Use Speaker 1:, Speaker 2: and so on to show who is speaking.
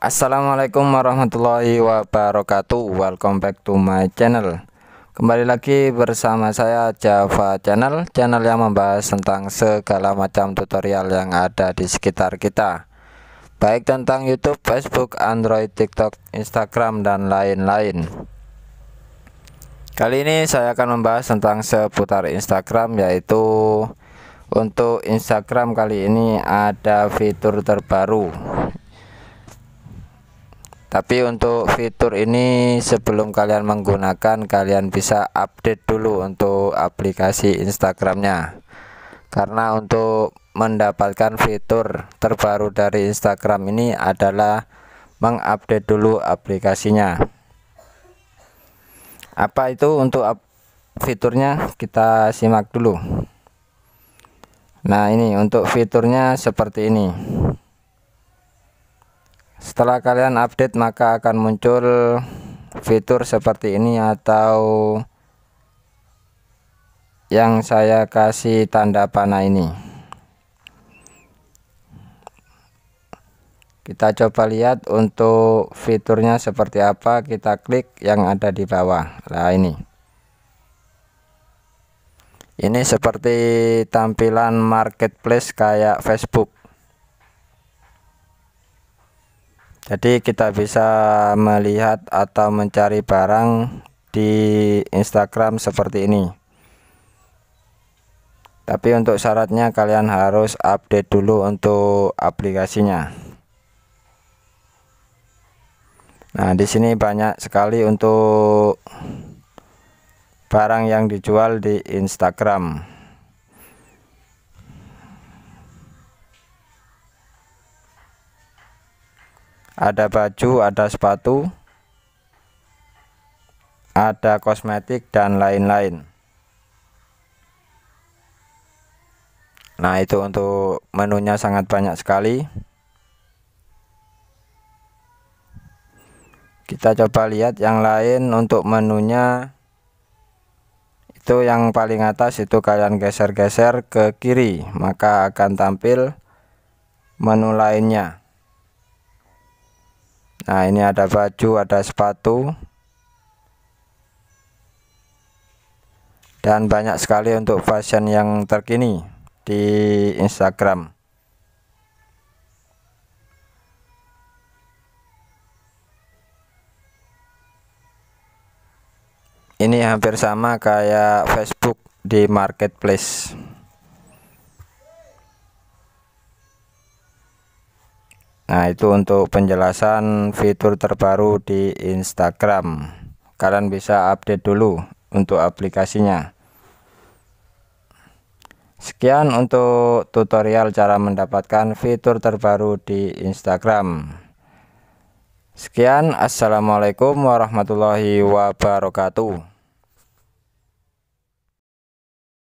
Speaker 1: Assalamualaikum warahmatullahi wabarakatuh Welcome back to my channel Kembali lagi bersama saya Java Channel Channel yang membahas tentang segala macam tutorial yang ada di sekitar kita Baik tentang YouTube, Facebook, Android, TikTok, Instagram, dan lain-lain Kali ini saya akan membahas tentang seputar Instagram yaitu untuk Instagram kali ini ada fitur terbaru tapi untuk fitur ini sebelum kalian menggunakan kalian bisa update dulu untuk aplikasi Instagramnya karena untuk mendapatkan fitur terbaru dari Instagram ini adalah mengupdate dulu aplikasinya apa itu untuk fiturnya kita simak dulu nah ini untuk fiturnya seperti ini setelah kalian update maka akan muncul fitur seperti ini atau yang saya kasih tanda panah ini kita coba lihat untuk fiturnya seperti apa kita klik yang ada di bawah nah ini ini seperti tampilan marketplace kayak Facebook jadi kita bisa melihat atau mencari barang di Instagram seperti ini tapi untuk syaratnya kalian harus update dulu untuk aplikasinya nah di sini banyak sekali untuk barang yang dijual di Instagram ada baju ada sepatu ada kosmetik dan lain-lain nah itu untuk menunya sangat banyak sekali kita coba lihat yang lain untuk menunya itu yang paling atas itu kalian geser-geser ke kiri maka akan tampil menu lainnya Nah ini ada baju ada sepatu dan banyak sekali untuk fashion yang terkini di Instagram ini hampir sama kayak Facebook di marketplace Nah itu untuk penjelasan fitur terbaru di Instagram Kalian bisa update dulu untuk aplikasinya Sekian untuk tutorial cara mendapatkan fitur terbaru di Instagram Sekian Assalamualaikum warahmatullahi wabarakatuh